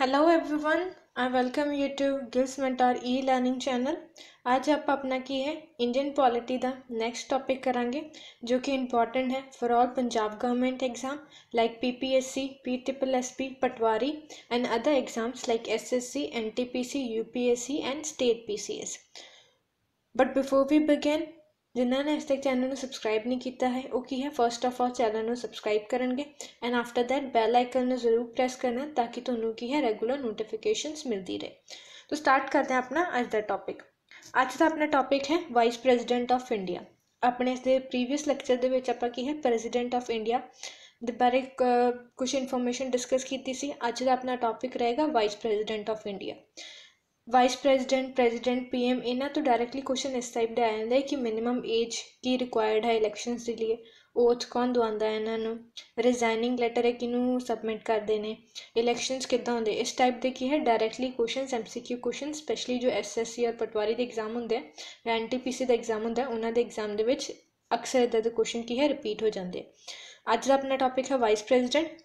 hello everyone I welcome you to gills mentor e learning channel आज आप अपना की है इंडियन पॉलिटी का नेक्स्ट टॉपिक कराएंगे जो कि इम्पॉर्टेंट है for all Punjab government exam like PPSC P triple S P Patwari and other exams like SSC NTPC UPSC and state PCS but before we begin जिन्होंने अज तक चैनल में subscribe नहीं किया है वह की है फस्ट ऑफ ऑल चैनल में सबसक्राइब करेंगे and after that bell icon जरूर प्रेस करना ताकि तुम्हें की है रेगूलर नोटिफिकेशन मिलती रहे तो स्टार्ट करते हैं अपना अज का टॉपिक अच्छ का अपना टॉपिक है वाइस प्रेजिडेंट ऑफ इंडिया अपने इस प्रीवियस लैक्चर के आप है प्रेजिडेंट ऑफ इंडिया बारे कुछ इनफोरमेस डिस्कस की अच्छा अपना टॉपिक रहेगा vice president of India vice president president PM ਇਹਨਾਂ ਤੋਂ ਡਾਇਰੈਕਟਲੀ ਕੁਐਸਚਨ ਇਸ ਟਾਈਪ ਦਾ ਆ ਜਾਂਦੇ ਹੈ ਕਿ ਮਿਨਿਮਮ ਏਜ ਕੀ ਰਿਕੁਆਇਰਡ ਹੈ ਇਲੈਕਸ਼ਨਸ ਦੇ ਲਈ ਓਥ ਕੌਣ ਦਵਾਉਂਦਾ ਹੈ ਇਹਨਾਂ ਨੂੰ ਰਿਜ਼ਾਈਨਿੰਗ ਲੈਟਰ ਹੈ ਕਿਨੂੰ ਸਬਮਿਟ ਕਰਦੇ ਨੇ ਇਲੈਕਸ਼ਨਸ ਕਿੱਦਾਂ ਹੁੰਦੇ ਇਸ ਟਾਈਪ ਦੇ ਕੀ ਹੈ directly questions MCQ question specially ਜੋ ਐਸਐਸਸੀ ਔਰ ਪਟਵਾਰੀ ਦੇ ਐਗਜ਼ਾਮ ਹੁੰਦੇ ਆ ਐਨਟੀਪੀਸੀ ਦਾ ਐਗਜ਼ਾਮ ਹੁੰਦਾ ਹੈ ਉਹਨਾਂ ਦੇ ਐਗਜ਼ਾਮ ਦੇ ਵਿੱਚ ਅਕਸਰ ਇਹਦਾ ਦੇ ਕੁਐਸਚਨ ਕੀ ਹੈ ਰਿਪੀਟ ਹੋ ਜਾਂਦੇ ਅੱਜ ਦਾ ਆਪਣਾ ਟਾਪਿਕ ਹੈ ਵਾਈਸ ਪ੍ਰੈਜ਼ੀਡੈਂਟ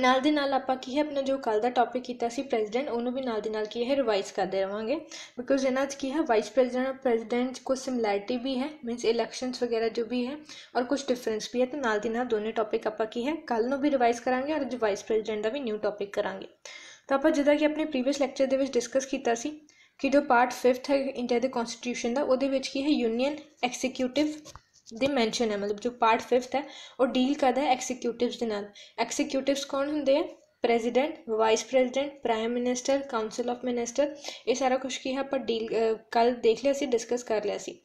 ਨਾਲ ਦੇ ਨਾਲ ਆਪਾਂ ਕੀ ਹੈ ਆਪਣਾ ਜੋ ਕੱਲ ਦਾ ਟੌਪਿਕ ਕੀਤਾ ਸੀ ਪ੍ਰੈਜ਼ੀਡੈਂਟ ਉਹਨੂੰ ਵੀ ਨਾਲ ਦੇ ਨਾਲ ਕੀ ਹੈ ਰਿਵਾਈਜ਼ ਕਰਦੇ ਰਵਾਂਗੇ ਬਿਕੋਜ਼ ਇਹਨਾਂ 'ਚ ਕੀ ਹੈ ਵਾਈਸ ਪ੍ਰੈਜ਼ੀਡੈਂਟ ਔਰ ਪ੍ਰੈਜ਼ੀਡੈਂਟ ਕੋ ਸਿਮਿਲੈਰਿਟੀ ਵੀ ਹੈ ਮੀਨਸ ਇਲੈਕਸ਼ਨਸ ਵਗੈਰਾ ਜੋ ਵੀ ਹੈ ਔਰ ਕੁਝ ਡਿਫਰੈਂਸ ਵੀ ਹੈ ਤਾਂ ਨਾਲ ਦੇ ਨਾਲ ਦੋਨੇ ਟੌਪਿਕ ਆਪਾਂ ਕੀ ਹੈ ਕੱਲ ਨੂੰ ਵੀ ਰਿਵਾਈਜ਼ ਕਰਾਂਗੇ ਔਰ ਅੱਜ ਵਾਈਸ ਪ੍ਰੈਜ਼ੀਡੈਂਟ ਦਾ ਵੀ ਨਿਊ ਟੌਪਿਕ ਕਰਾਂਗੇ ਤਾਂ ਆਪਾਂ ਜਿੱਦਾਂ ਕਿ ਆਪਣੇ ਪ੍ਰੀਵੀਅਸ ਲੈਕਚਰ ਦੇ ਵਿੱਚ ਡਿਸਕਸ ਕੀਤਾ ਸੀ ਕਿ ਜੋ ਪਾਰਟ 5th ਹੈ ਇੰਡੀਆ ਦੇ ਕਨਸਟੀਟਿਊਸ਼ਨ ਦਾ ਉਹਦੇ ਵਿੱਚ ਕੀ ਹੈ ਯੂਨੀਅਨ ਐਗਜ਼ੀਕਿਊਟਿਵ दे मैंशन है मतलब जो पार्ट फिफ्थ है और डील करदा है एग्जीक्यूटिव्स दे नाल एग्जीक्यूटिव्स कौन ਹੁੰਦੇ ਆ president vice president prime minister council of minister ਇਹ ਸਾਰਾ ਕੁਝ ਕੀ ਹੈ ਆਪਾਂ ਡੀਲ ਕੱਲ ਦੇਖ ਲਿਆ ਸੀ ਡਿਸਕਸ ਕਰ ਲਿਆ ਸੀ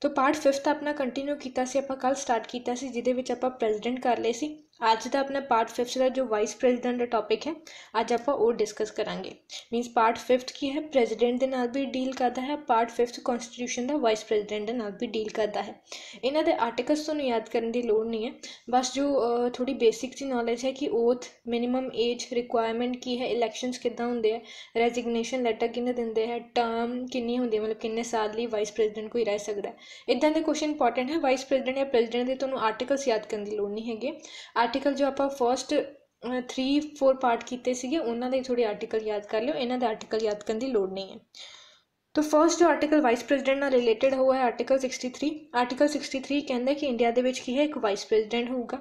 ਤੋ ਪਾਰਟ 5th ਆਪਣਾ ਕੰਟੀਨਿਊ ਕੀਤਾ ਸੀ ਆਪਾਂ ਕੱਲ ਸਟਾਰਟ ਕੀਤਾ ਸੀ ਜਿਹਦੇ ਵਿੱਚ ਆਪਾਂ ਪ੍ਰੈਜ਼ੀਡੈਂਟ ਕਰ ਲਏ ਸੀ आज का अपना पार्ट फिफ्थ का जो वाइस प्रेसिडेंट का टॉपिक है आज आप वो डिस्कस करा मीनस पार्ट फिफ्थ की है प्रेसिडेंट के नाल भी डील करता है पार्ट फिफ्थ कॉन्सटीट्यूशन का वाइस प्रेसिडेंट के नाल भी डील करता है इन्हों के आर्टिकल्स तो याद करने की लड़ नहीं है बस जो थोड़ी बेसिक जी नॉलेज है कि ओथ मिनीम एज रिक्वायरमेंट की है इलैक्शन किदा होंगे है रेजिगनेशन लैटर कि देंगे है टर्म कि होंगी मतलब किन्ने साल लिए वाइस प्रेजिडेंट कोई रह सदा है इदा के कुछ इंपॉर्टेंट है वाइस प्रेजिडेंट या प्रेजिडेंट के तुम्हें आर्टिकल्स याद करने की लड़ नहीं है आर्टिकल जो आप फस्ट थ्री फोर पार्ट किए थे उन्होंने थोड़े आर्टिकल याद कर लियो इन्हों आर्टिकल याद करने की लड़ नहीं है तो फर्स्ट जो आर्टिकल वाइस प्रेजिडेंट ना रिलेटेड हो है article sixty three article sixty three कहें कि इंडिया के है एक वाइस प्रेजिडेंट होगा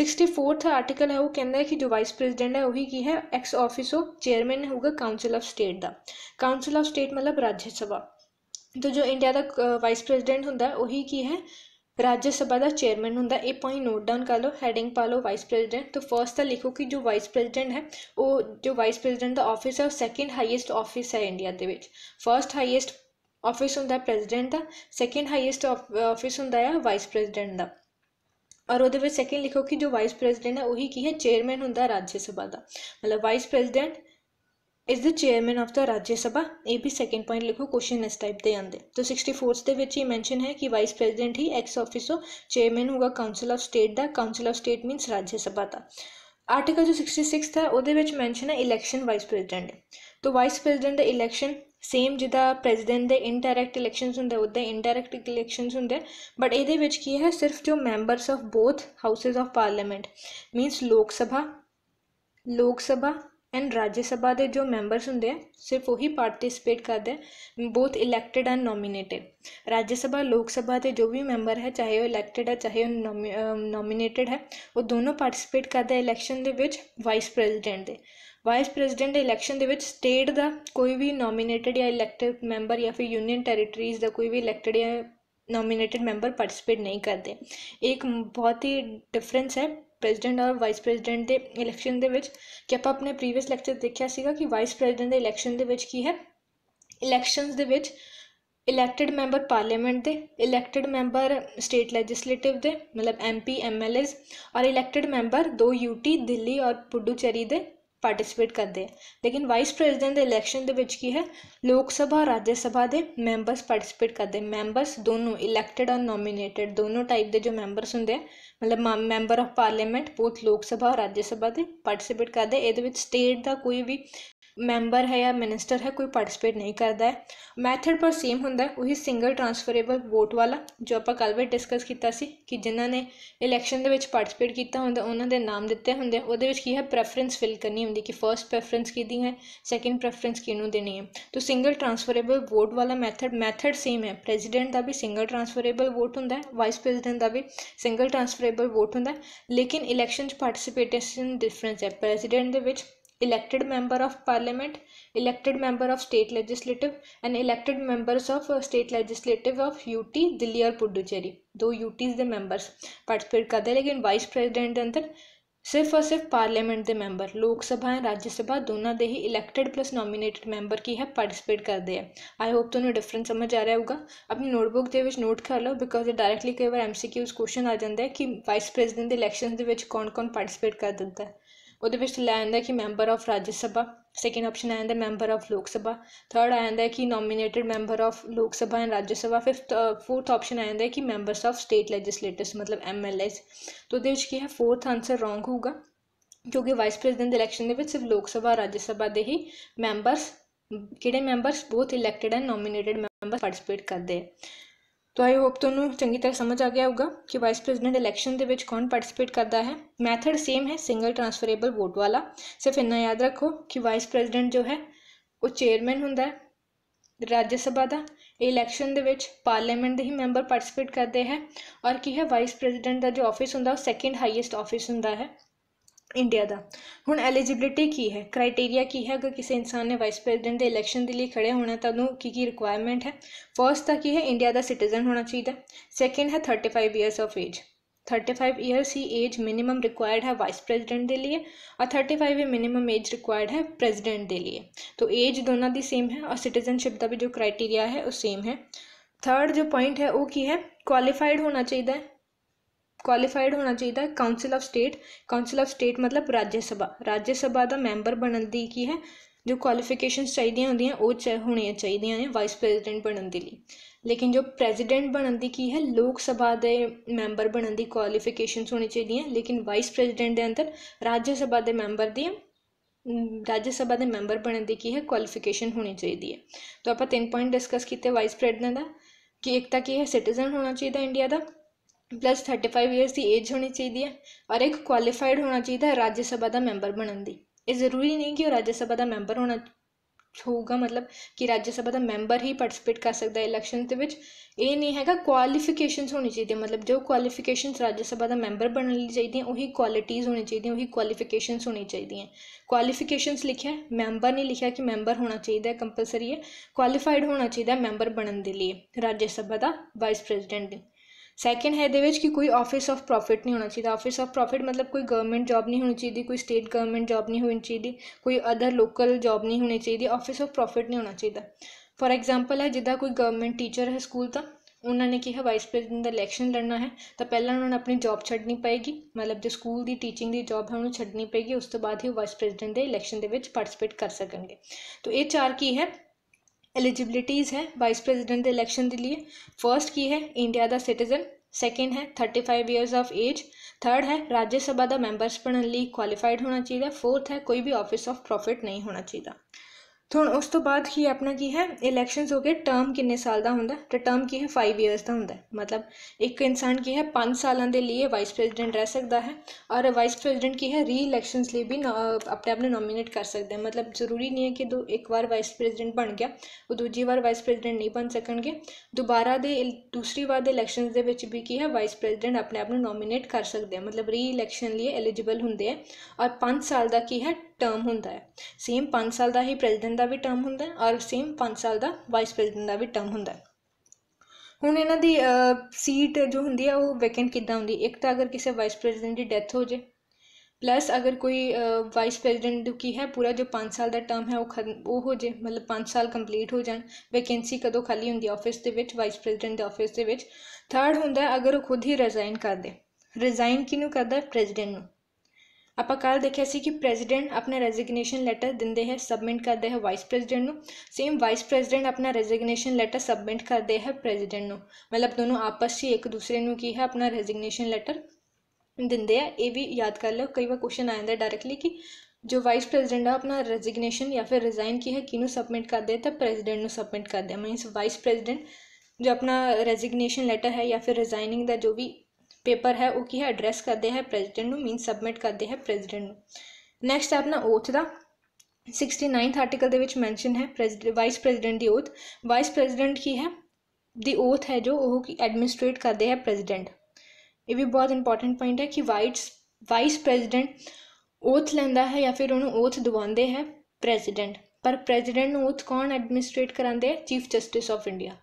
सिक्सटी फोर्थ आर्टिकल है वो कहें कि जो वाइस प्रेजिडेंट है वही की है एक्स ऑफिसो चेयरमैन होगा काउंसिल ऑफ स्टेट का काउंसिल ऑफ स्टेट मतलब राज्यसभा तो जो इंडिया का वाइस प्रेजिडेंट हों उ है ਰਾਜ ਸਭਾ ਦਾ ਚੇਅਰਮੈਨ ਹੁੰਦਾ ਇਹ ਪੁਆਇੰਟ ਨੋਟ ਡਾਊਨ ਕਰ ਲਓ ਹੈਡਿੰਗ ਪਾ ਲਓ ਵਾਈਸ ਪ੍ਰੈਜ਼ੀਡੈਂਟ तो फर्स्ट ਤਾਂ ਲਿਖੋ ਕਿ ਜੋ ਵਾਈਸ ਪ੍ਰੈਜ਼ੀਡੈਂਟ ਹੈ ਉਹ ਜੋ ਵਾਈਸ ਪ੍ਰੈਜ਼ੀਡੈਂਟ ਦਾ ਆਫਿਸ ਹੈ ਉਹ ਸੈਕਿੰਡ ਹਾਈਐਸਟ ਆਫਿਸ ਹੈ ਇੰਡੀਆ ਦੇ ਵਿੱਚ ਫਰਸਟ ਹਾਈਐਸਟ ਆਫਿਸ ਹੁੰਦਾ ਪ੍ਰੈਜ਼ੀਡੈਂਟ ਦਾ ਸੈਕਿੰਡ ਹਾਈਐਸਟ ਆਫਿਸ ਹੁੰਦਾ ਹੈ ਵਾਈਸ ਪ੍ਰੈਜ਼ੀਡੈਂਟ ਦਾ ਔਰ ਉਹਦੇ ਵਿੱਚ ਸੈਕਿੰਡ ਲਿਖੋ ਕਿ ਜੋ ਵਾਈਸ ਪ੍ਰੈਜ਼ੀਡੈਂਟ ਹੈ ਉਹੀ ਕੀ ਹੈ ਚੇਅਰਮੈਨ ਹੁੰਦਾ ਰਾਜ ਸਭਾ ਦਾ ਮਤਲਬ vice president is the chairman of the Rajya Sabha ए भी सैकेंड पॉइंट लिखो क्वेश्चन इस टाइप के आते तो सिक्सटी फोर्थ के ही मैनशन है कि वाइस प्रेजिडेंट ही एक्स ऑफिसो चेयरमैन होगा काउंसिल ऑफ स्टेट का council of state means Rajya Sabha का आर्टिकल जो सिक्सटी सिक्स है वो मैनशन है इलैक्शन वाइस प्रेजिडेंट तो वाइस प्रेजिडेंट इलैक्शन सेम जिदा प्रेजिडेंट के इनडायरैक्ट इलैक्शन होंगे उदा इनडायरैक्ट इलैक्शन होंगे बट ये की है सिर्फ जो members of both houses of parliament means Lok Sabha लोग सभा एंड राज्यसभा के जो मैंबरस होंगे सिर्फ उ पार्टीसपेट करते हैं both elected and nominated Rajya Sabha Sabha के जो भी मैंबर है चाहे वह इलैक्टेड है चाहे नॉमी नॉमिनेटेड है वो दोनों पार्टीसपेट करते हैं इलैक्शन के वाइस प्रेजिडेंट के वाइस प्रेजिडेंट इलैक्शन ਦੇ ਇਲੈਕਸ਼ਨ ਦੇ ਵਿੱਚ ਸਟੇਟ ਦਾ या ਵੀ ਨੋਮੀਨੇਟਡ ਜਾਂ ਇਲੈਕਟਿਡ ਮੈਂਬਰ ਜਾਂ ਫਿਰ ਯੂਨੀਅਨ ਟੈਰੀਟਰੀਜ਼ ਦਾ ਕੋਈ ਵੀ ਇਲੈਕਟਡ नहीं करते एक बहुत ही डिफरेंस है प्रेजिडेंट और वाइस प्रेजिडेंट के इलैक्शन कि आप अपने प्रीवियस लैक्चर देखा कि वाइस प्रेजिडेंट इलैक्शन की है इलैक्शन इलैक्टड मैंबर पार्लियामेंट के इलैक्टड मैंबर स्टेट लैजिस्लेटिव मतलब M P M L As और इलैक्टड मैंबर दो यूटी दिल्ली और पुडुचेरी के ਪਾਰਟਿਸਿਪੇਟ ਕਰਦੇ ਹੈ ਲੇਕਿਨ ਵਾਈਸ ਪ੍ਰੈਜ਼ੀਡੈਂਟ ਦੇ ਇਲੈਕਸ਼ਨ ਦੇ ਵਿੱਚ ਕੀ ਹੈ ਲੋਕ ਸਭਾ ਰਾਜ ਸਭਾ ਦੇ ਮੈਂਬਰਸ ਪਾਰਟਿਸਿਪੇਟ ਕਰਦੇ ਮੈਂਬਰਸ ਦੋਨੋਂ ਇਲੈਕਟਿਡ ਔਰ ਨੋਮੀਨੇਟਿਡ ਦੋਨੋਂ ਟਾਈਪ ਦੇ ਜੋ ਮੈਂਬਰਸ ਹੁੰਦੇ ਆ ਮਤਲਬ ਮੈਂਬਰ ਆਫ ਪਾਰਲੀਮੈਂਟ ਬੋਥ ਲੋਕ ਸਭਾ ਔਰ ਰਾਜ ਸਭਾ ਦੇ ਪਾਰਟਿਸਿਪੇਟ ਕਰਦੇ ਇਹਦੇ ਵਿੱਚ ਸਟੇਟ ਦਾ ਕੋਈ ਵੀ ਮੈਂਬਰ ਹੈ ਜਾਂ ਮਿਨਿਸਟਰ ਹੈ ਕੋਈ ਪਾਰਟਿਸਿਪੇਟ ਨਹੀਂ ਕਰਦਾ ਹੈ ਮੈਥਡ ਪਰ ਸੇਮ ਹੁੰਦਾ ਹੈ ਉਹੀ ਸਿੰਗਲ ਟ੍ਰਾਂਸਫਰੇਬਲ ਵੋਟ ਵਾਲਾ ਜੋ ਆਪਾਂ ਕੱਲ ਵੀ ਡਿਸਕਸ ਕੀਤਾ ਸੀ ਕਿ ਜਿਨ੍ਹਾਂ ਨੇ ਇਲੈਕਸ਼ਨ ਦੇ ਵਿੱਚ ਪਾਰਟਿਸਿਪੇਟ ਕੀਤਾ ਹੁੰਦਾ ਉਹਨਾਂ ਦੇ ਨਾਮ ਦਿੱਤੇ ਹੁੰਦੇ ਉਹਦੇ ਵਿੱਚ ਕੀ ਹੈ ਪ੍ਰੈਫਰੈਂਸ ਫਿਲ ਕਰਨੀ ਹੁੰਦੀ ਕਿ ਫਰਸਟ ਪ੍ਰੈਫਰੈਂਸ ਕਿਹਦੀ ਹੈ ਸੈਕਿੰਡ ਪ੍ਰੈਫਰੈਂਸ ਕਿਹਨੂੰ ਦੇਣੀ ਹੈ ਤਾਂ ਸਿੰਗਲ ਟ੍ਰਾਂਸਫਰੇਬਲ ਵੋਟ ਵਾਲਾ ਮੈਥਡ ਮੈਥਡ ਸੇਮ ਹੈ ਪ੍ਰੈਜ਼ੀਡੈਂਟ ਦਾ ਵੀ ਸਿੰਗਲ ਟ੍ਰਾਂਸਫਰੇਬਲ ਵੋਟ ਹੁੰਦਾ ਹੈ ਵਾਈਸ ਪ੍ਰੈਜ਼ੀਡੈਂਟ ਦਾ ਵੀ ਸਿੰਗਲ ਟ੍ਰਾਂਸਫਰੇਬਲ ਵੋਟ ਹੁੰਦਾ ਹੈ ਲੇਕਿਨ ਇਲੈਕਸ਼ਨ 'ਚ ਪਾਰਟਿਸਿਪੇਟੇਸ਼ਨ ਡਿਫਰੈਂਸ ਹੈ ਪ੍ਰੈਜ਼ੀਡੈਂਟ ਦੇ ਵਿੱਚ elected member of parliament elected member of state legislative and elected members of state legislative of ut delhi और पुडुचेरी दो यूटीज दे मेंबर्स पार्टिसिपेट करदे लेकिन वाइस प्रेसिडेंट दे अंदर सिर्फ और सिर्फ पार्लियामेंट दे मैंबर लोक सभा राज्य सभा दोनों दे ही इलेक्टेड प्लस नॉमिनेटेड मैंबर की है पार्टिसिपेट करते हैं आई होप ਤੁਹਾਨੂੰ ਡਿਫਰੈਂਸ ਸਮਝ ਆ ਰਿਹਾ ਹੋਊਗਾ ਆਪਣੀ ਨੋਟਬੁੱਕ ਦੇ ਵਿੱਚ ਨੋਟ ਕਰ ਲਓ ਬਿਕਾਜ਼ ਇਹ ਡਾਇਰੈਕਟਲੀ ਕਈ ਵਾਰ ਐਮਸੀਕਿਊਜ਼ ਕੁਐਸਚਨ ਆ ਜਾਂਦਾ ਹੈ ਕਿ ਵਾਈਸ ਪ੍ਰੈਜ਼ੀਡੈਂਟ ਦੇ ਇਲੈਕਸ਼ਨਸ ਦੇ ਵਿੱਚ ਕੌਣ-ਕੌਣ ਪਾਰਟਿਸਿਪੇਟ ਕਰ ਦਿੰਦਾ ਹੈ वैंता है कि member of Rajya Sabha second option आया member of Lok Sabha third आया है कि नॉमीनेटड member of Lok Sabha and Rajya Sabha fifth fourth option आ है कि मैंबरस ऑफ स्टेट लैजिस्लेटिव मतलब एम एल एज तो है फोर्थ आंसर रोंग होगा क्योंकि वाइस प्रेजिडेंट इलैक्शन सिर्फ लोग सभा राज्यसभा के ही मैंबरस कि members both elected and nominated member participate करते हैं ਤੋ ਆਈ ਹੋਪ ਤੁਹਾਨੂੰ ਚੰਗੀ ਤਰ੍ਹਾਂ ਸਮਝ ਆ ਗਿਆ ਹੋਊਗਾ ਕਿ ਵਾਈਸ ਪ੍ਰੈਜ਼ੀਡੈਂਟ ਇਲੈਕਸ਼ਨ ਦੇ ਵਿੱਚ ਕੌਣ ਪਾਰਟਿਸਿਪੇਟ ਕਰਦਾ ਹੈ ਮੈਥਡ ਸੇਮ ਹੈ ਸਿੰਗਲ ਟ੍ਰਾਂਸਫਰੇਬਲ ਵੋਟ ਵਾਲਾ ਸਿਰਫ ਇੰਨਾ ਯਾਦ ਰੱਖੋ ਕਿ ਵਾਈਸ ਪ੍ਰੈਜ਼ੀਡੈਂਟ ਜੋ ਹੈ ਉਹ ਚੇਅਰਮੈਨ ਹੁੰਦਾ ਹੈ ਰਾਜ ਸਭਾ ਦਾ ਇਲੈਕਸ਼ਨ ਦੇ ਵਿੱਚ ਪਾਰਲੀਮੈਂਟ ਦੇ ਹੀ ਮੈਂਬਰ ਪਾਰਟਿਸਿਪੇਟ ਕਰਦੇ ਹੈ ਔਰ ਕੀ ਹੈ ਵਾਈਸ ਪ੍ਰੈਜ਼ੀਡੈਂਟ ਦਾ ਜੋ ਆਫਿਸ ਹੁੰਦਾ ਉਹ ਸੈਕਿੰਡ ਹਾਈਐਸਟ ਆਫਿਸ ਹੁੰਦਾ ਹੈ इंडिया का हूँ एलीजिबिलिटी की है क्राइटेरिया की है अगर किसी इंसान ने वाइस प्रेजिडेंट के इलैक्शन के लिए खड़े होना है तो उन्होंने की की रिक्वायरमेंट है फर्स्ट का की है इंडिया का सिटीजन होना चाहिए सैकेंड है thirty five years of age thirty five years ही एज मिनीम रिक्वायर्ड है वाइस प्रेजिडेंट के लिए और थर्टी फाइव ही मिनीम एज रिक्वायर्ड है प्रेजिडेंट के लिए तो एज दो की सेम है और सिटीजनशिप का भी जो क्राइटेरिया है वो सेम है थर्ड जो पॉइंट है वो की है क्वालिफाइड होना चाहिए ਕੁਆਲੀਫਾਈਡ ਹੋਣਾ ਚਾਹੀਦਾ ਹੈ council of state council of state ਮਤਲਬ ਰਾਜ ਸਭਾ ਰਾਜ ਸਭਾ ਦਾ ਮੈਂਬਰ ਬਣਨ ਦੀ ਕੀ ਹੈ ਜੋ ਕੁਆਲੀਫਿਕੇਸ਼ਨਸ ਚਾਹੀਦੀਆਂ ਹੁੰਦੀਆਂ ਉਹ ਹੋਣੀਆਂ ਚਾਹੀਦੀਆਂ ਨੇ ਵਾਈਸ ਪ੍ਰੈਜ਼ੀਡੈਂਟ ਬਣਨ ਦੇ ਲਈ ਲੇਕਿਨ ਜੋ ਪ੍ਰੈਜ਼ੀਡੈਂਟ ਬਣਨ ਦੀ ਕੀ ਹੈ ਲੋਕ ਸਭਾ ਦੇ ਮੈਂਬਰ ਬਣਨ ਦੀ ਕੁਆਲੀਫਿਕੇਸ਼ਨਸ ਹੋਣੀ ਚਾਹੀਦੀਆਂ ਲੇਕਿਨ ਵਾਈਸ ਪ੍ਰੈਜ਼ੀਡੈਂਟ ਦੇ ਅੰਦਰ ਰਾਜ ਸਭਾ ਦੇ ਮੈਂਬਰ ਦੀ ਰਾਜ ਸਭਾ ਦੇ ਮੈਂਬਰ ਬਣਨ ਦੀ ਕੀ ਹੈ ਕੁਆਲੀਫਿਕੇਸ਼ਨ ਹੋਣੀ ਚਾਹੀਦੀ ਹੈ ਤਾਂ ਆਪਾਂ ਤਿੰਨ ਪੁਆਇੰਟ ਡਿਸਕਸ ਕੀਤੇ ਵਾਈਸ ਪ੍ਰੈਜ਼ੀਡੈਂਟ ਦਾ ਕਿ ਇੱਕ ਤਾਂ ਕੀ ਹੈ ਸਿਟੀਜ਼ਨ ਹੋਣਾ ਚਾਹੀਦਾ ਇੰਡੀਆ ਦਾ ਪਲੱਸ 35 ਇਅਰਸ ਦੀ ਏਜ ਹੋਣੀ ਚਾਹੀਦੀ ਹੈ ਔਰ ਇੱਕ ਕੁਆਲੀਫਾਈਡ ਹੋਣਾ ਚਾਹੀਦਾ ਹੈ ਰਾਜ ਸਭਾ ਦਾ ਮੈਂਬਰ ਬਣਨ ਦੀ ਇਹ ਜ਼ਰੂਰੀ ਨਹੀਂ ਕਿ ਉਹ ਰਾਜ ਸਭਾ ਦਾ ਮੈਂਬਰ ਹੋਣਾ ਹੋਊਗਾ ਮਤਲਬ ਕਿ ਰਾਜ ਸਭਾ ਦਾ ਮੈਂਬਰ ਹੀ ਪਾਰਟਿਸਿਪੇਟ ਕਰ ਸਕਦਾ ਹੈ ਇਲੈਕਸ਼ਨ ਦੇ ਵਿੱਚ ਇਹ ਨਹੀਂ ਹੈਗਾ ਕੁਆਲੀਫਿਕੇਸ਼ਨਸ ਹੋਣੀ ਚਾਹੀਦੀ ਮਤਲਬ ਜੋ ਕੁਆਲੀਫਿਕੇਸ਼ਨਸ ਰਾਜ ਸਭਾ ਦਾ ਮੈਂਬਰ ਬਣਨ ਲਈ ਚਾਹੀਦੀਆਂ ਉਹੀ ਕੁਆਲਿਟੀਆਂ ਹੋਣੀ ਚਾਹੀਦੀਆਂ ਉਹੀ ਕੁਆਲੀਫਿਕੇਸ਼ਨਸ ਹੋਣੀ ਚਾਹੀਦੀਆਂ ਕੁਆਲੀਫਿਕੇਸ਼ਨਸ ਲਿਖਿਆ ਮੈਂਬਰ ਨਹੀਂ ਲਿਖਿਆ ਕਿ ਮੈਂਬਰ ਹੋਣਾ ਚਾਹੀਦਾ ਕੰਪਲਸਰੀ ਹੈ ਕੁਆਲੀਫਾਈਡ ਹੋਣਾ ਚਾਹੀਦਾ ਮੈਂਬਰ ਬਣਨ ਦੇ ਲਈ ਰਾਜ ਸਭਾ ਦਾ ਵਾਈਸ ਪ੍ਰੈਜ਼ੀਡੈਂਟ ਦੇ ਹੈ ਦੇ ਵਿੱਚ ਕਿ ਕੋਈ ਆਫਿਸ ਆਫ ਪ੍ਰੋਫਿਟ ਨਹੀਂ ਹੋਣਾ ਚਾਹੀਦਾ ਆਫਿਸ ਆਫ ਪ੍ਰੋਫਿਟ ਮਤਲਬ ਕੋਈ ਗਵਰਨਮੈਂਟ ਜੌਬ ਨਹੀਂ ਹੋਣੀ ਚਾਹੀਦੀ ਕੋਈ ਸਟੇਟ ਗਵਰਨਮੈਂਟ ਜੌਬ ਨਹੀਂ ਹੋਣੀ ਚਾਹੀਦੀ ਕੋਈ ਅਦਰ ਲੋਕਲ ਜੌਬ ਨਹੀਂ ਹੋਣੀ ਚਾਹੀਦੀ ਆਫਿਸ ਆਫ ਪ੍ਰੋਫਿਟ ਨਹੀਂ ਹੋਣਾ ਚਾਹੀਦਾ ਫੋਰ ਐਗਜ਼ਾਮਪਲ ਹੈ ਜਿੱਦਾਂ ਕੋਈ ਗਵਰਨਮੈਂਟ ਟੀਚਰ ਹੈ ਸਕੂਲ ਦਾ ਉਹਨਾਂ ਨੇ ਕਿਹਾ ਵਾਈਸ ਪ੍ਰੈਜ਼ੀਡੈਂਟ ਦਾ ਇਲੈਕਸ਼ਨ ਲੜਨਾ ਹੈ ਤਾਂ ਪਹਿਲਾਂ ਉਹਨਾਂ ਨੂੰ ਆਪਣੀ ਜੌਬ ਛੱਡਣੀ ਪਏਗੀ ਮਤਲਬ ਜੇ ਸਕੂਲ ਦੀ ਟੀਚਿੰਗ ਦੀ ਜੌਬ ਹੈ ਉਹਨੂੰ ਛੱਡਣੀ ਪਏਗੀ ਉਸ ਤੋਂ ਬਾਅਦ ਹੀ ਉਹ ਵਾਈਸ ਪ੍ਰੈਜ਼ੀਡੈਂਟ ਦੇ ਇਲੈਕਸ਼ਨ ਦੇ ਵਿੱਚ ਪਾਰਟਿਸਿਪੇਟ ਕਰ ਸਕਣਗੇ ਤਾਂ ਇਹ ਚਾਰ ਕੀ ਹੈ एलिजिबिलिटीज़ है वाइस प्रेसिडेंट इलेक्शन के लिए फर्स्ट की है इंडिया का सिटीजन सेकेंड है thirty five years of age third है राज्यसभा का मैंबर्स बनने लिए क्वालिफाइड होना चाहिए फोर्थ है कोई भी ऑफिस ऑफ प्रॉफिट नहीं होना चाहिए ਹੁਣ ਉਸ ਤੋਂ ਬਾਅਦ ਕੀ ਆਪਣਾ ਕੀ ਹੈ ਇਲੈਕਸ਼ਨਸ ਹੋ ਗਏ ਟਰਮ ਕਿੰਨੇ ਸਾਲ ਦਾ ਹੁੰਦਾ ਤੇ ਟਰਮ ਕੀ ਹੈ 5 ਇਅਰਸ ਦਾ ਹੁੰਦਾ ਮਤਲਬ ਇੱਕ ਇਨਸਾਨ ਕੀ ਹੈ 5 ਸਾਲਾਂ ਦੇ ਲਈ ਵਾਈਸ ਪ੍ਰੈਜ਼ੀਡੈਂਟ ਰਹਿ ਸਕਦਾ ਹੈ और वाइस प्रेसिडेंट की है री इलेक्शंस लिए भी अपने आप ने नॉमिनेट कर सकते हैं मतलब जरूरी नहीं है कि दो एक बार वाइस प्रेसिडेंट बन गया वो दूजी बार वाइस प्रेसिडेंट नहीं बन सकनगे दोबारा दे दूसरी बार ਦੇ ਇਲੈਕਸ਼ਨਸ ਦੇ ਵਿੱਚ ਵੀ ਕੀ ਹੈ ਵਾਈਸ ਪ੍ਰੈਜ਼ੀਡੈਂਟ ਆਪਣੇ ਆਪ ਨੂੰ ਨੋਮੀਨੇਟ ਕਰ ਸਕਦੇ ਆ ਮਤਲਬ ਰੀ ਇਲੈਕਸ਼ਨ ਲਈ ਐਲੀਜੀਬਲ ਹੁੰਦੇ ਆ ਔਰ 5 ਸਾਲ ਦਾ ਕੀ ਹੈ ਟਰਮ ਹੁੰਦਾ ਹੈ ਸੇਮ 5 ਸਾਲ ਦਾ ਹੀ ਪ੍ਰੈਜ਼ੀਡੈਂਟ ਦਾ ਵੀ ਟਰਮ ਹੁੰਦਾ ਹੈ ਔਰ ਸੇਮ 5 ਸਾਲ ਦਾ ਵਾਈਸ ਪ੍ਰੈਜ਼ੀਡੈਂਟ ਦਾ ਵੀ ਟਰਮ ਹੁੰਦਾ ਹੈ ਹੁਣ ਇਹਨਾਂ ਦੀ ਸੀਟ ਜੋ ਹੁੰਦੀ ਹੈ ਉਹ ਵੈਕੈਂਟ ਕਿੱਦਾਂ ਹੁੰਦੀ ਇੱਕ ਤਾਂ ਅਗਰ ਕਿਸੇ ਵਾਈਸ ਪ੍ਰੈਜ਼ੀਡੈਂਟ ਦੀ ਡੈਥ ਹੋ ਜੇ ਪਲੱਸ ਅਗਰ ਕੋਈ ਵਾਈਸ ਪ੍ਰੈਜ਼ੀਡੈਂਟ ਦੀ ਕੀ ਹੈ ਪੂਰਾ ਜੋ 5 ਸਾਲ ਦਾ ਟਰਮ ਹੈ ਉਹ ਉਹ ਹੋ ਜੇ ਮਤਲਬ 5 ਸਾਲ ਕੰਪਲੀਟ ਹੋ ਜਾਣ ਵੈਕੈਂਸੀ ਕਦੋਂ ਖਾਲੀ ਹੁੰਦੀ ਆਫਿਸ ਦੇ ਵਿੱਚ ਵਾਈਸ ਪ੍ਰੈਜ਼ੀਡੈਂਟ ਦੇ ਆਫਿਸ ਦੇ ਵਿੱਚ ਥਰਡ ਹੁੰਦਾ ਅਗਰ ਉਹ ਖੁਦ ਹੀ ਰਿਜ਼ਾਈਨ ਕਰ ਦੇ ਰਿਜ਼ਾਈਨ ਕਿਨੂੰ ਕਰਦਾ ਹੈ ਪ੍ਰੈਜ਼ੀਡੈਂਟ ਨੂੰ ਆਪਾਂ ਕੱਲ ਦੇਖਿਆ ਸੀ ਕਿ ਪ੍ਰੈਜ਼ੀਡੈਂਟ ਆਪਣਾ ਰੈਜ਼ਿਗਨੇਸ਼ਨ ਲੈਟਰ ਦਿੰਦੇ ਹੈ ਸਬਮਿਟ ਕਰਦੇ ਹੈ ਵਾਈਸ ਪ੍ਰੈਜ਼ੀਡੈਂਟ ਨੂੰ ਸੇਮ ਵਾਈਸ ਪ੍ਰੈਜ਼ੀਡੈਂਟ ਆਪਣਾ ਰੈਜ਼ਿਗਨੇਸ਼ਨ ਲੈਟਰ ਸਬਮਿਟ ਕਰਦੇ ਹੈ ਪ੍ਰੈਜ਼ੀਡੈਂਟ ਨੂੰ ਮਤਲਬ ਦੋਨੋਂ ਆਪਸ ਵਿੱਚ ਇੱਕ ਦੂਸਰੇ ਨੂੰ ਕੀ ਹੈ ਆਪਣਾ ਰੈਜ਼ਿਗਨੇਸ਼ਨ ਲੈਟਰ ਦਿੰਦੇ ਆ ਇਹ ਵੀ ਯਾਦ ਕਰ ਲਓ ਕਈ ਵਾਰ ਕੁਐਸਚਨ ਆ ਜਾਂਦਾ ਡਾਇਰੈਕਟਲੀ ਕਿ ਜੋ ਵਾਈਸ ਪ੍ਰੈਜ਼ੀਡੈਂਟ ਆ ਆਪਣਾ ਰੈਜ਼ਿਗਨੇਸ਼ਨ ਜਾਂ ਫਿਰ ਰਿਜ਼ਾਈਨ ਕੀ ਹੈ ਕਿਨੂੰ ਸਬਮਿਟ ਕਰਦੇ ਤਾਂ ਪ੍ਰੈਜ਼ੀਡੈਂਟ ਨੂੰ ਸਬਮਿਟ ਕਰਦੇ ਮੀਨਸ ਵਾਈਸ ਪ੍ਰੈਜ਼ੀਡੈਂਟ ਜੋ ਆਪਣਾ ਰੈਜ਼ਿਗਨੇਸ਼ਨ ਲੈਟਰ ਹੈ ਜਾਂ ਫਿਰ ਰਿਜ਼ਾਈਨਿੰਗ ਦਾ ਜੋ ਵੀ ਪੇਪਰ ਹੈ ਉਹ ਕੀ ਹੈ ਐਡਰੈਸ ਕਰਦੇ ਹੈ ਪ੍ਰੈਜ਼ੀਡੈਂਟ ਨੂੰ ਮੀਨ ਸਬਮਿਟ ਕਰਦੇ ਹੈ ਪ੍ਰੈਜ਼ੀਡੈਂਟ ਨੂੰ ਨੈਕਸਟ ਹੈ ਆਪਣਾ ਓਥ ਦਾ 69th ਆਰਟੀਕਲ ਦੇ ਵਿੱਚ ਮੈਂਸ਼ਨ ਹੈ ਪ੍ਰੈਜ਼ੀਡੈਂਟ ਵਾਈਸ ਪ੍ਰੈਜ਼ੀਡੈਂਟ ਦੀ ਓਥ ਵਾਈਸ ਪ੍ਰੈਜ਼ੀਡੈਂਟ ਕੀ ਹੈ ਦੀ ਓਥ ਹੈ ਜੋ ਉਹ ਕੀ ਐਡਮਿਨਿਸਟ੍ਰੇਟ ਕਰਦੇ ਹੈ ਪ੍ਰੈਜ਼ੀਡੈਂਟ ਇਹ ਵੀ ਬਹੁਤ ਇੰਪੋਰਟੈਂਟ ਪੁਆਇੰਟ ਹੈ ਕਿ ਵਾਈਸ ਵਾਈਸ ਪ੍ਰੈਜ਼ੀਡੈਂਟ ਓਥ ਲੈਂਦਾ ਹੈ ਜਾਂ ਫਿਰ ਉਹਨੂੰ ਓਥ ਦਿਵਾਉਂਦੇ ਹੈ ਪ੍ਰੈਜ਼ੀਡੈਂਟ ਪਰ ਪ੍ਰੈਜ਼ੀਡੈਂਟ ਨੂੰ ਓਥ ਕੌਣ ਐਡਮਿਨਿਸਟ੍ਰੇਟ ਕਰਾਂਦੇ ਹੈ chief justice of India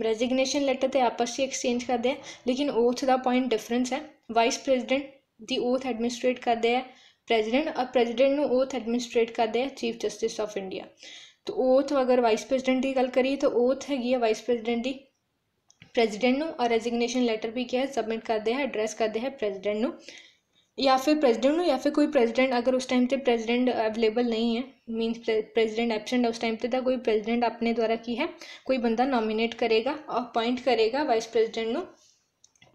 resignation letter तो आपस ही एक्सचेंज करते हैं लेकिन ओथ का पॉइंट डिफरेंस है वाइस प्रेजिडेंट की ओथ एडमिनिस्ट्रेट करते हैं प्रेजिडेंट और प्रेजिडेंट नु ओथ एडमिनिस्ट्रेट करते हैं चीफ जस्टिस ऑफ इंडिया तो ओथ अगर वाइस प्रेजिडेंट की गल करिए तो ओथ हैगी है वाइस प्रेजिडेंट की प्रेजिडेंट और रेजिग्नेशन लैटर भी क्या है सबमिट करते हैं एड्रैस करते हैं प्रेजिडेंट या फिर प्रेसिडेंट हो या फिर कोई प्रेसिडेंट अगर उस टाइम पे प्रेसिडेंट अवेलेबल नहीं है मींस प्रेसिडेंट एबसेंट उस टाइम पे था तो कोई प्रेसिडेंट अपने द्वारा की है कोई बंदा नॉमिनेट करेगा और अपॉइंट करेगा वाइस प्रेसिडेंट ਨੂੰ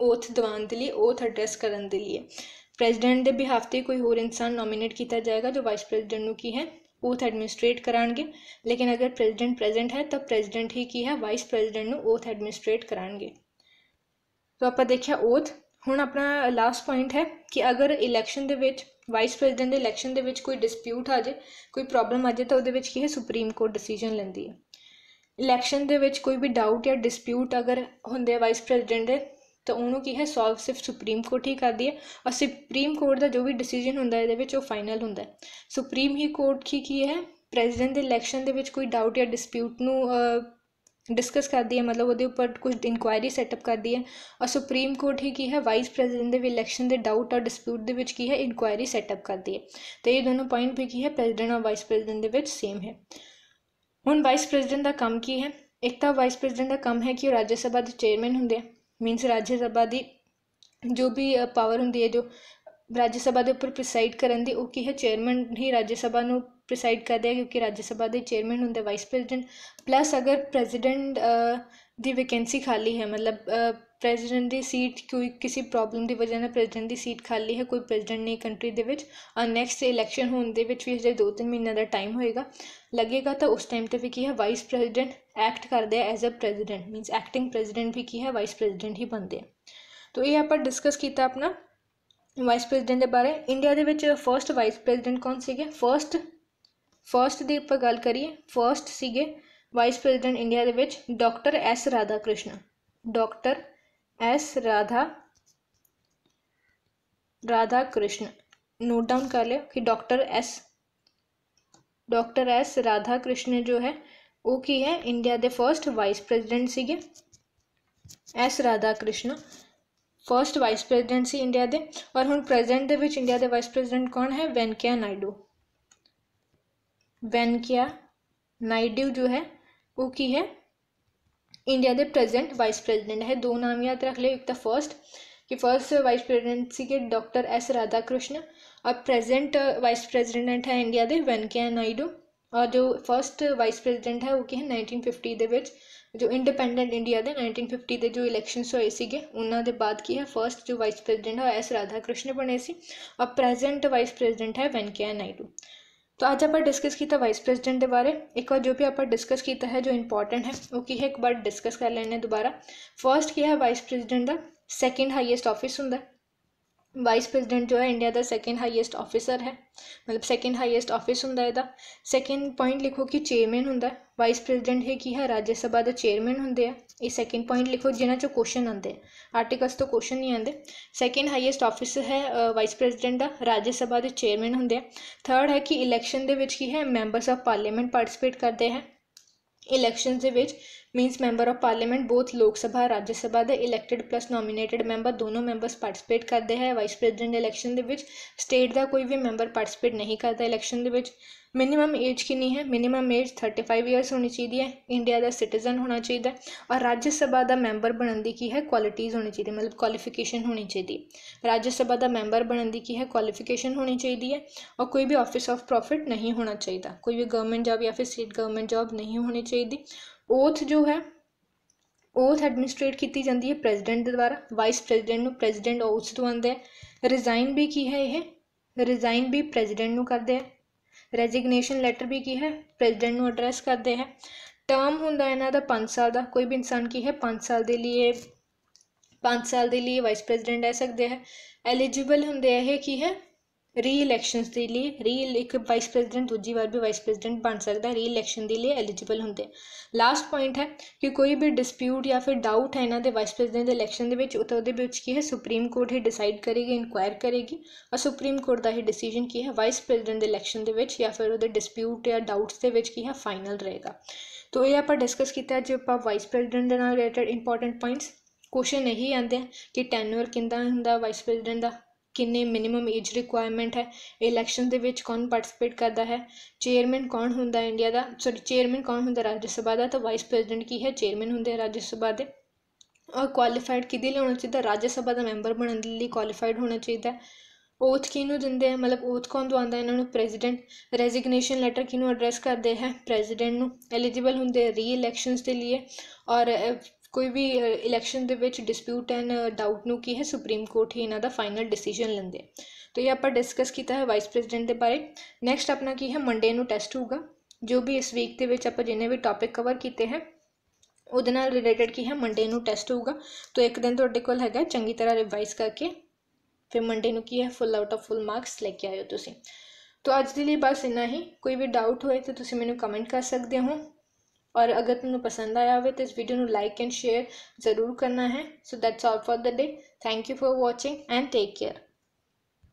ओथ दवाने के लिए ओथ एड्रेस करने के लिए प्रेसिडेंट के बिहाफ से कोई ਹੋਰ इंसान नॉमिनेट किया जाएगा जो वाइस प्रेसिडेंट ਨੂੰ की है ओथ एडमिनिस्ट्रेट कराएंगे लेकिन अगर प्रेसिडेंट प्रेजेंट है तो प्रेसिडेंट ही की है वाइस प्रेसिडेंट ओथ एडमिनिस्ट्रेट कराएंगे तो आप देखिए ओथ ਹੁਣ ਆਪਣਾ ਲਾਸਟ ਪੁਆਇੰਟ ਹੈ ਕਿ ਅਗਰ ਇਲੈਕਸ਼ਨ ਦੇ ਵਿੱਚ ਵਾਈਸ ਪ੍ਰੈਜ਼ੀਡੈਂਟ ਦੇ ਇਲੈਕਸ਼ਨ ਦੇ ਵਿੱਚ ਕੋਈ ਡਿਸਪਿਊਟ ਆ ਜੇ ਕੋਈ ਪ੍ਰੋਬਲਮ ਆ ਜੇ ਤਾਂ ਉਹਦੇ ਵਿੱਚ ਕੀ ਹੈ ਸੁਪਰੀਮ ਕੋਰਟ ਡਿਸੀਜਨ ਲੈਂਦੀ ਹੈ ਇਲੈਕਸ਼ਨ ਦੇ ਵਿੱਚ ਕੋਈ ਵੀ ਡਾਊਟ ਜਾਂ ਡਿਸਪਿਊਟ ਅਗਰ ਹੁੰਦੇ ਆ ਵਾਈਸ ਪ੍ਰੈਜ਼ੀਡੈਂਟ ਦੇ ਤਾਂ ਉਹਨੂੰ ਕੀ ਹੈ ਸੋਲਵ ਸਿਰਫ ਸੁਪਰੀਮ ਕੋਰਟ ਹੀ ਕਰਦੀ ਹੈ ਔਰ ਸੁਪਰੀਮ ਕੋਰਟ ਦਾ ਜੋ ਵੀ ਡਿਸੀਜਨ ਹੁੰਦਾ ਹੈ ਇਹਦੇ ਵਿੱਚ ਉਹ ਫਾਈਨਲ ਹੁੰਦਾ ਹੈ ਸੁਪਰੀਮ ਹੀ ਕੋਰਟ ਕੀ ਕੀ ਹੈ ਪ੍ਰੈਜ਼ੀਡੈਂਟ ਦੇ ਇਲੈਕਸ਼ਨ ਦੇ ਵਿੱਚ ਕੋਈ ਡਾਊਟ ਜਾਂ ਡਿਸਪਿਊਟ ਨੂੰ ਡਿਸਕਸ ਕਰਦੀ ਹੈ ਮਤਲਬ ਉਹਦੇ ਉੱਪਰ ਕੁਝ ਇਨਕੁਆਇਰੀ ਸੈਟਅਪ ਕਰਦੀ ਹੈ ਔਰ ਸੁਪਰੀਮ ਕੋਰਟ ਹੀ ਕੀ ਹੈ ਵਾਈਸ ਪ੍ਰੈਜ਼ੀਡੈਂਟ ਦੇ ਵੀ ਇਲੈਕਸ਼ਨ ਦੇ ਡਾਊਟ ਔਰ ਡਿਸਪਿਊਟ ਦੇ ਵਿੱਚ ਕੀ ਹੈ ਇਨਕੁਆਇਰੀ ਸੈਟਅਪ ਕਰਦੀ ਹੈ ਤੇ ਇਹ ਦੋਨੋਂ ਪੁਆਇੰਟ ਵੀ ਕੀ ਹੈ ਪ੍ਰੈਜ਼ੀਡੈਂਟ ਔਰ ਵਾਈਸ ਪ੍ਰੈਜ਼ੀਡੈਂਟ ਦੇ ਵਿੱਚ ਸੇਮ ਹੈ ਹੁਣ ਵਾਈਸ ਪ੍ਰੈਜ਼ੀਡੈਂਟ ਦਾ ਕੰਮ ਕੀ ਹੈ ਇੱਕ ਤਾਂ ਵਾਈਸ ਪ੍ਰੈਜ਼ੀਡੈਂਟ ਦਾ ਕੰਮ ਹੈ ਕਿ ਉਹ ਰਾਜ ਸਭਾ ਦੇ ਚੇਅਰਮੈਨ ਹੁੰਦੇ ਆ ਮੀਨਸ ਰਾਜ ਸਭਾ ਦੀ ਜੋ ਵੀ ਪਾਵਰ ਹੁੰਦੀ ਹੈ ਜੋ ਰਾਜ ਸਭਾ ਦੇ ਉੱਪਰ ਪ੍ਰੈਸਾਈਡ ਕਰਨ ਦੀ ਉਹ ਕੀ ਹੈ ਚੇਅਰਮੈਨ ਹੀ ਰਾਜ ਸਭਾ ਨੂੰ प्रिसाइड करते हैं क्योंकि राज्यसभा के चेयरमैन होंगे वाइस प्रेजिडेंट प्लस अगर प्रेजिडेंट की वैकेंसी खाली है मतलब प्रेजिडेंट की सीट कोई किसी प्रॉब्लम की वजह प्रेजिडेंट की सीट खाली है कोई प्रेजिडेंट नहीं कंट्री के नैक्सट इलैक्शन होने भी हजे दो तीन महीनों का टाइम होएगा लगेगा तो उस टाइम पर भी की है वाइस प्रेजिडेंट एक्ट करते हैं as a president means acting president भी की है वाइस प्रेजिडेंट ही बनते हैं तो ये आप डिस्कस किया अपना वाइस प्रेजिडेंट के बारे इंडिया के फस्ट वाइस प्रेजिडेंट कौन से फस्ट फस्ट की आप गल करिए फस्ट ਸੀਗੇ वाइस प्रेजिडेंट इंडिया के doctor S Radhakrishnan doctor S Radha Radhakrishnan note down कर लिया कि doctor S doctor S Radhakrishnan जो है वो की है इंडिया के फर्स्ट वाइस प्रेजिडेंट से S Radhakrishnan first vice president से इंडिया के और हूँ प्रेजेंट इंडिया के वाइस प्रेजिडेंट कौन है वैंकैया नायडू बैन किया नाइड्यू जो है वो की है इंडिया के प्रेजेंट वाइस प्रेसिडेंट है दो नाम याद रख लिया एक तो फर्स्ट कि फर्स्ट वाइस प्रेसिडेंट से डॉक्टर एस राधा कृष्ण और प्रेजेंट वाइस प्रेसिडेंट है इंडिया के वैनकिया नायडू और जो फर्स्ट वाइस प्रेसिडेंट है वो की है नाइनटीन फिफ्टी के जो इंडिपेंडेंट इंडिया के नाइनटीन फिफ्टी के जो इलेक्शन हुए थे उन्होंने बाद की है फर्स्ट जो वाइस प्रेसिडेंट है एस राधा कृष्ण बने से और प्रेजेंट वाइस प्रेसिडेंट है वैनकिया नायडू तो आज आप डिस्कस किया वाइस प्रेसिडेंट के बारे एक बार जो भी आप डिस्कस किया है जो इंपॉर्टेंट है वो की है एक बार डिस्कस कर लेने दोबारा फर्स्ट किया है वाइस प्रेसिडेंट का सैकेंड हाइएस्ट ऑफिस होंगे ਵਾਈਸ ਪ੍ਰੈਜ਼ੀਡੈਂਟ ਜੋ ਹੈ ਇੰਡੀਆ ਦਾ ਸੈਕਿੰਡ ਹਾਈਐਸਟ ਆਫੀਸਰ ਹੈ ਮਤਲਬ ਸੈਕਿੰਡ ਹਾਈਐਸਟ ਆਫਿਸ ਹੁੰਦਾ ਹੈ ਇਹਦਾ ਸੈਕਿੰਡ ਪੁਆਇੰਟ ਲਿਖੋ ਕਿ ਚੇਅਰਮੈਨ ਹੁੰਦਾ ਵਾਈਸ ਪ੍ਰੈਜ਼ੀਡੈਂਟ ਹੈ ਕੀ ਹੈ ਰਾਜ ਸਭਾ ਦਾ ਚੇਅਰਮੈਨ ਹੁੰਦੇ ਆ ਇਹ ਸੈਕਿੰਡ ਪੁਆਇੰਟ ਲਿਖੋ ਜਿਨ੍ਹਾਂ ਚੋਂ ਕੁਐਸਚਨ ਆਉਂਦੇ ਆਰਟੀਕਲਸ ਤੋਂ ਕੁਐਸਚਨ ਨਹੀਂ ਆਉਂਦੇ ਸੈਕਿੰਡ ਹਾਈਐਸਟ ਆਫਿਸਰ ਹੈ ਵਾਈਸ ਪ੍ਰੈਜ਼ੀਡੈਂਟ ਦਾ ਰਾਜ ਸਭਾ ਦੇ ਚੇਅਰਮੈਨ ਹੁੰਦੇ ਆ ਥਰਡ ਹੈ ਕਿ ਇਲੈਕਸ਼ਨ ਦੇ ਵਿੱਚ ਕੀ ਹੈ ਮੈਂਬਰਸ ਆਫ ਪਾਰਲੀਮੈਂਟ ਪਾਰਟਿਸਿਪੇਟ ਕਰਦੇ ਹੈ election means member of parliament both Lok Sabha Rajya Sabha के इलैक्टेड प्लस नॉमीनेटेड मैंबर दोनों मैंबरस पार्टीसपेट करते हैं वाइस प्रेजिडेंट इलैक्शन स्टेट का कोई भी मैंबर पार्टीसपेट नहीं करता इलैक्शन मिनिमम एज किन्नी है मिनिमम एज 35 ਇਅਰਸ ਹੋਣੀ ਚਾਹੀਦੀ ਹੈ ਇੰਡੀਆ ਦਾ ਸਿਟੀਜ਼ਨ ਹੋਣਾ ਚਾਹੀਦਾ ਔਰ ਰਾਜ ਸਭਾ ਦਾ ਮੈਂਬਰ ਬਣਨ ਦੀ ਕੀ ਹੈ ਕੁਆਲਿਟੀਜ਼ ਹੋਣੀ ਚਾਹੀਦੀ ਮਤਲਬ ਕੁਆਲੀਫਿਕੇਸ਼ਨ ਹੋਣੀ ਚਾਹੀਦੀ ਰਾਜ ਸਭਾ ਦਾ ਮੈਂਬਰ ਬਣਨ ਦੀ ਕੀ ਹੈ ਕੁਆਲੀਫਿਕੇਸ਼ਨ ਹੋਣੀ ਚਾਹੀਦੀ ਹੈ ਔਰ ਕੋਈ ਵੀ ਆਫਿਸ ਆਫ ਪ੍ਰੋਫਿਟ ਨਹੀਂ ਹੋਣਾ ਚਾਹੀਦਾ ਕੋਈ ਵੀ ਗਵਰਨਮੈਂਟ ਜੌਬ ਜਾਂ ਫਿਰ ਸਟੇਟ ਗਵਰਨਮੈਂਟ ਜੌਬ ਨਹੀਂ ਹੋਣੀ ਚਾਹੀਦੀ ਓਥ ਜੋ ਹੈ ਓਥ ਐਡਮਿਨਿਸਟ੍ਰੇਟ ਕੀਤੀ ਜਾਂਦੀ ਹੈ ਪ੍ਰੈਜ਼ੀਡੈਂਟ ਦੇ ਦੁਆਰਾ ਵਾਈਸ ਪ੍ਰੈਜ਼ੀਡੈਂਟ ਨੂੰ ਪ੍ਰੈਜ਼ੀਡੈਂਟ ਓਥ ਦਵਾਉਂਦੇ ਹੈ ਰਿਜ਼ਾਈਨ ਵੀ ਕੀ ਹੈ ਇਹ ਰਿਜ਼ਾਈਨ ਵੀ ਪ੍ਰੈਜ਼ੀਡੈਂਟ ਨੂੰ ਕਰਦੇ ਹੈ ਰੈਜ਼ਿਗਨੇਸ਼ਨ ਲੈਟਰ ਵੀ ਕੀ ਹੈ ਪ੍ਰੈਜ਼ੀਡੈਂਟ ਨੂੰ ਐਡਰੈਸ ਕਰਦੇ ਹੈ ਟਰਮ ਹੁੰਦਾ ਇਹਨਾਂ ਦਾ 5 ਸਾਲ ਦਾ ਕੋਈ ਵੀ ਇਨਸਾਨ ਕੀ ਹੈ 5 ਸਾਲ ਦੇ ਲਈ 5 ਸਾਲ ਦੇ ਲਈ ਵਾਈਸ ਪ੍ਰੈਜ਼ੀਡੈਂਟ ਐ ਸਕਦੇ ਹੈ ਐਲੀਜੀਬਲ ਹੁੰਦੇ ਇਹ ਕੀ ਹੈ ਰੀ ਇਲੈਕਸ਼ਨਸ ਦੇ ਲਈ ਰੀ ਇੱਕ ਵਾਈਸ ਪ੍ਰੈਜ਼ੀਡੈਂਟ ਦੂਜੀ ਵਾਰ ਵੀ ਵਾਈਸ ਪ੍ਰੈਜ਼ੀਡੈਂਟ ਬਣ ਸਕਦਾ ਹੈ ਰੀ ਇਲੈਕਸ਼ਨ ਦੇ ਲਈ ਐਲੀਜੀਬਲ ਹੁੰਦੇ ਲਾਸਟ ਪੁਆਇੰਟ ਹੈ ਕਿ ਕੋਈ ਵੀ ਡਿਸਪਿਊਟ ਜਾਂ ਫਿਰ ਡਾਊਟ ਹੈ ਇਹਨਾਂ ਦੇ ਵਾਈਸ ਪ੍ਰੈਜ਼ੀਡੈਂਟ ਦੇ ਇਲੈਕਸ਼ਨ ਦੇ ਵਿੱਚ ਉਹ ਤਾਂ ਉਹਦੇ ਵਿੱਚ ਕੀ ਹੈ ਸੁਪਰੀਮ ਕੋਰਟ ਹੀ ਡਿਸਾਈਡ ਕਰੇਗੀ ਇਨਕੁਆਇਰ ਕਰੇਗੀ ਔਰ ਸੁਪਰੀਮ ਕੋਰਟ ਦਾ ਹੀ ਡਿਸੀਜਨ ਕੀ ਹੈ ਵਾਈਸ ਪ੍ਰੈਜ਼ੀਡੈਂਟ ਦੇ ਇਲੈਕਸ਼ਨ ਦੇ ਵਿੱਚ ਜਾਂ ਫਿਰ ਉਹਦੇ ਡਿਸਪਿਊਟ ਜਾਂ ਡਾਊਟਸ ਦੇ ਵਿੱਚ ਕੀ ਹੈ ਫਾਈਨਲ ਰਹੇਗਾ ਤੋ ਇਹ ਆਪਾਂ ਡਿਸਕਸ ਕੀਤਾ ਜੇ ਆਪਾਂ ਵਾਈਸ ਪ੍ਰੈਜ਼ੀਡੈਂਟ ਦੇ ਨਾਲ ਰਿਲੇਟਡ ਇੰਪੋਰਟੈਂਟ ਪੁਆਇੰਟਸ ਕੁਐਸਚਨ ਇਹੀ ਆਉਂਦੇ ਕਿ ਟੈਨਿਓਰ ਕਿੰਦਾ ਹੁੰਦਾ ਵਾਈਸ ਪ੍ਰੈਜ਼ੀਡੈਂਟ ਦਾ ਕਿੰਨੇ ਮਿਨੀਮਮ ਏਜ ਰਿਕੁਆਇਰਮੈਂਟ ਹੈ ਇਲੈਕਸ਼ਨ ਦੇ ਵਿੱਚ ਕੌਣ ਪਾਰਟਿਸਿਪੇਟ ਕਰਦਾ ਹੈ ਚੇਅਰਮੈਨ ਕੌਣ ਹੁੰਦਾ ਇੰਡੀਆ ਦਾ ਸੌਰੀ ਚੇਅਰਮੈਨ ਕੌਣ ਹੁੰਦਾ ਰਾਜ ਸਭਾ ਦਾ ਤਾਂ ਵਾਈਸ ਪ੍ਰੈਜ਼ੀਡੈਂਟ ਕੀ ਹੈ ਚੇਅਰਮੈਨ ਹੁੰਦੇ ਰਾਜ ਸਭਾ ਦੇ ਔਰ ਕੁਆਲੀਫਾਈਡ ਕਿਦੇ ਲਈ ਹੋਣਾ ਚਾਹੀਦਾ ਰਾਜ ਸਭਾ ਦਾ ਮੈਂਬਰ ਬਣਨ ਦੇ ਲਈ ਕੁਆਲੀਫਾਈਡ ਹੋਣਾ ਚਾਹੀਦਾ ਓਥ ਕਿਹਨੂੰ ਦਿੰਦੇ ਆ ਮਤਲਬ ਓਥ ਕੌਣ ਦਵਾਉਂਦਾ ਇਹਨਾਂ ਨੂੰ ਪ੍ਰੈਜ਼ੀਡੈਂਟ ਰੈਜ਼ਿਗਨੇਸ਼ਨ ਲੈਟਰ ਕਿਹਨੂੰ ਐਡਰੈਸ ਕਰਦੇ ਹੈ ਪ੍ਰੈਜ਼ੀਡੈਂਟ ਨੂੰ ਐਲੀਜੀਬਲ ਹੁੰਦੇ ਰੀ ਇਲੈਕਸ਼ਨਸ ਦੇ ਲਈ ਔਰ ਕੋਈ ਵੀ ਇਲੈਕਸ਼ਨ ਦੇ ਵਿੱਚ ਡਿਸਪਿਊਟ ਐਂਡ ਡਾਊਟ ਨੂੰ ਕੀ ਹੈ ਸੁਪਰੀਮ ਕੋਰਟ ਹੀ ਇਹਨਾਂ ਦਾ ਫਾਈਨਲ ਡਿਸੀਜਨ ਲੈਂਦੇ ਤੋ ਇਹ ਆਪਾਂ ਡਿਸਕਸ ਕੀਤਾ ਹੈ ਵਾਈਸ ਪ੍ਰੈਜ਼ੀਡੈਂਟ ਦੇ ਬਾਰੇ ਨੈਕਸਟ ਆਪਣਾ ਕੀ ਹੈ ਮੰਡੇ ਨੂੰ ਟੈਸਟ ਹੋਊਗਾ ਜੋ ਵੀ ਇਸ ਵੀਕ ਦੇ ਵਿੱਚ ਆਪਾਂ ਜਿੰਨੇ ਵੀ ਟਾਪਿਕ ਕਵਰ ਕੀਤੇ ਹੈ ਉਹਦੇ ਨਾਲ ਰਿਲੇਟਡ ਕੀ ਹੈ ਮੰਡੇ ਨੂੰ ਟੈਸਟ ਹੋਊਗਾ ਤੋ ਇੱਕ ਦਿਨ ਤੁਹਾਡੇ ਕੋਲ ਹੈਗਾ ਚੰਗੀ ਤਰ੍ਹਾਂ ਰਿਵਾਈਜ਼ ਕਰਕੇ ਫਿਰ ਮੰਡੇ ਨੂੰ ਕੀ ਹੈ full out of full marks ਲੈ ਕੇ ਆਇਓ ਤੁਸੀਂ ਤੋ ਅੱਜ ਦੇ ਲਈ ਬਸ ਇਨਾ ਹੀ ਕੋਈ ਵੀ ਡਾਊਟ ਹੋਏ ਤਾਂ ਤੁਸੀਂ ਮੈਨੂੰ ਕਮੈਂਟ ਕਰ ਸਕਦੇ ਹੋ और अगर तुम्हें पसंद आया हो तो इस वीडियो में लाइक एंड शेयर ज़रूर करना है so that's all for the day thank you for watching and take care